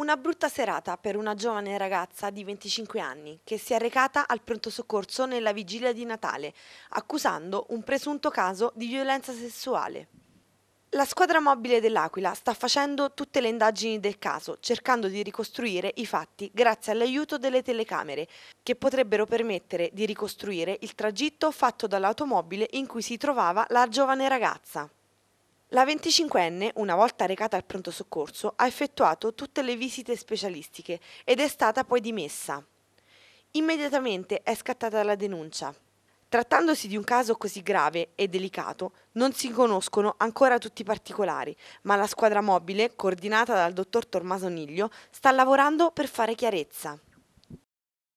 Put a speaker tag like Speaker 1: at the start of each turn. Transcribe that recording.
Speaker 1: Una brutta serata per una giovane ragazza di 25 anni che si è recata al pronto soccorso nella vigilia di Natale, accusando un presunto caso di violenza sessuale. La squadra mobile dell'Aquila sta facendo tutte le indagini del caso, cercando di ricostruire i fatti grazie all'aiuto delle telecamere, che potrebbero permettere di ricostruire il tragitto fatto dall'automobile in cui si trovava la giovane ragazza. La 25enne, una volta recata al pronto soccorso, ha effettuato tutte le visite specialistiche ed è stata poi dimessa. Immediatamente è scattata la denuncia. Trattandosi di un caso così grave e delicato, non si conoscono ancora tutti i particolari, ma la squadra mobile, coordinata dal dottor Tommaso Niglio, sta lavorando per fare chiarezza.